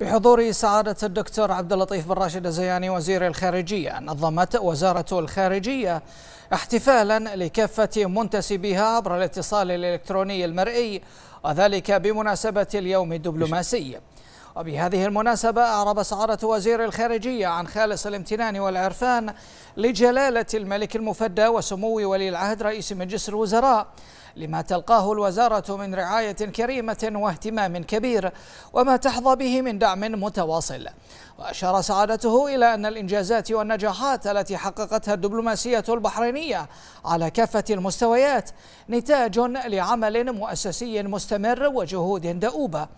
بحضور سعادة الدكتور عبد اللطيف بن راشد الزياني وزير الخارجية نظمت وزارة الخارجية احتفالا لكافة منتسبيها عبر الاتصال الإلكتروني المرئي وذلك بمناسبة اليوم الدبلوماسي وبهذه المناسبة أعرب سعادة وزير الخارجية عن خالص الامتنان والعرفان لجلالة الملك المفدى وسمو ولي العهد رئيس مجلس الوزراء لما تلقاه الوزارة من رعاية كريمة واهتمام كبير وما تحظى به من دعم متواصل وأشار سعادته إلى أن الإنجازات والنجاحات التي حققتها الدبلوماسية البحرينية على كافة المستويات نتاج لعمل مؤسسي مستمر وجهود دؤوبة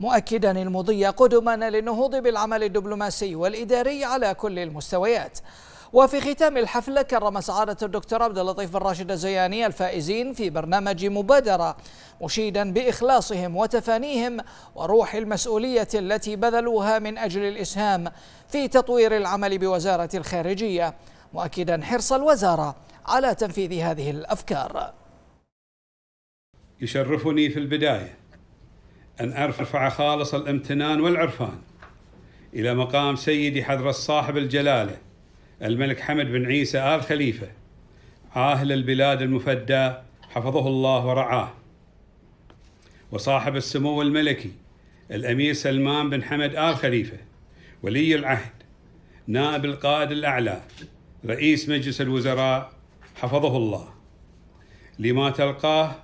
مؤكدا المضي قدما للنهوض بالعمل الدبلوماسي والإداري على كل المستويات وفي ختام الحفلة كرم سعادة الدكتور عبد اللطيف الراشد الزياني الفائزين في برنامج مبادرة مشيدا بإخلاصهم وتفانيهم وروح المسؤولية التي بذلوها من أجل الإسهام في تطوير العمل بوزارة الخارجية مؤكدا حرص الوزارة على تنفيذ هذه الأفكار يشرفني في البداية أن أرفع خالص الامتنان والعرفان إلى مقام سيدي حضرة صاحب الجلالة الملك حمد بن عيسى آل خليفة عاهل البلاد المفدى حفظه الله ورعاه وصاحب السمو الملكي الأمير سلمان بن حمد آل خليفة ولي العهد نائب القائد الأعلى رئيس مجلس الوزراء حفظه الله لما تلقاه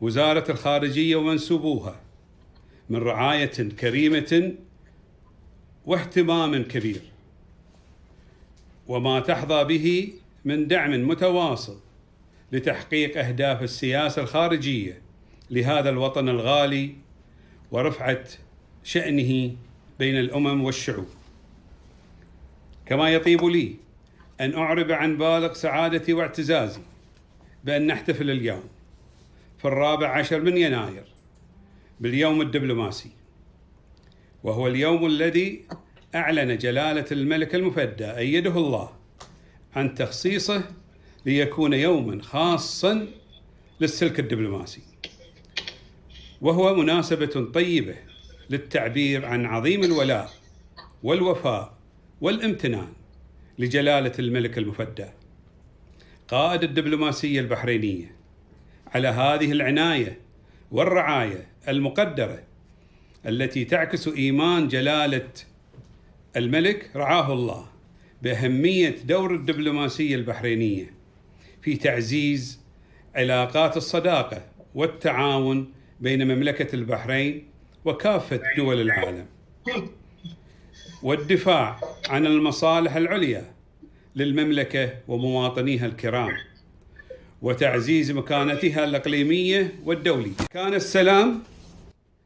وزارة الخارجية ومنسوبوها من رعاية كريمة واهتمام كبير وما تحظى به من دعم متواصل لتحقيق اهداف السياسه الخارجيه لهذا الوطن الغالي ورفعه شانه بين الامم والشعوب. كما يطيب لي ان اعرب عن بالغ سعادتي واعتزازي بان نحتفل اليوم في الرابع عشر من يناير باليوم الدبلوماسي وهو اليوم الذي أعلن جلالة الملك المفدى أيده الله عن تخصيصه ليكون يوما خاصا للسلك الدبلوماسي وهو مناسبة طيبة للتعبير عن عظيم الولاء والوفاء والامتنان لجلالة الملك المفدى قائد الدبلوماسية البحرينية على هذه العناية والرعاية المقدرة التي تعكس إيمان جلالة الملك رعاه الله باهميه دور الدبلوماسيه البحرينيه في تعزيز علاقات الصداقه والتعاون بين مملكه البحرين وكافه دول العالم والدفاع عن المصالح العليا للمملكه ومواطنيها الكرام وتعزيز مكانتها الاقليميه والدوليه كان السلام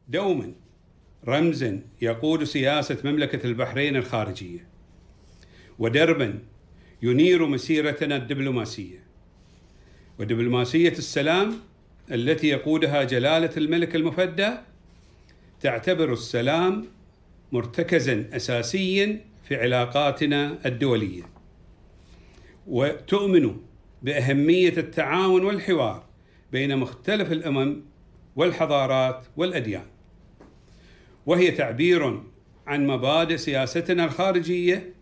دوما رمزا يقود سياسة مملكة البحرين الخارجية ودربا ينير مسيرتنا الدبلوماسية ودبلوماسية السلام التي يقودها جلالة الملك المفدى تعتبر السلام مرتكزا أساسيا في علاقاتنا الدولية وتؤمن بأهمية التعاون والحوار بين مختلف الأمم والحضارات والأديان وهي تعبير عن مبادئ سياستنا الخارجيه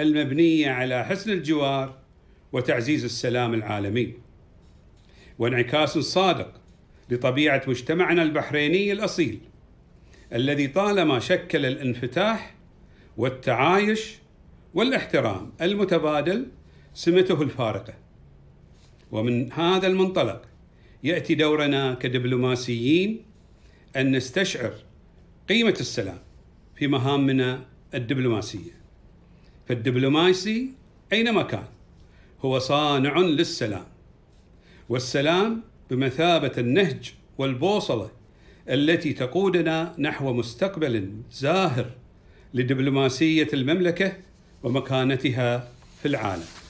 المبنيه على حسن الجوار وتعزيز السلام العالمي وانعكاس صادق لطبيعه مجتمعنا البحريني الاصيل الذي طالما شكل الانفتاح والتعايش والاحترام المتبادل سمته الفارقه ومن هذا المنطلق ياتي دورنا كدبلوماسيين ان نستشعر قيمة السلام في مهامنا الدبلوماسية فالدبلوماسي أينما كان هو صانع للسلام والسلام بمثابة النهج والبوصلة التي تقودنا نحو مستقبل زاهر لدبلوماسية المملكة ومكانتها في العالم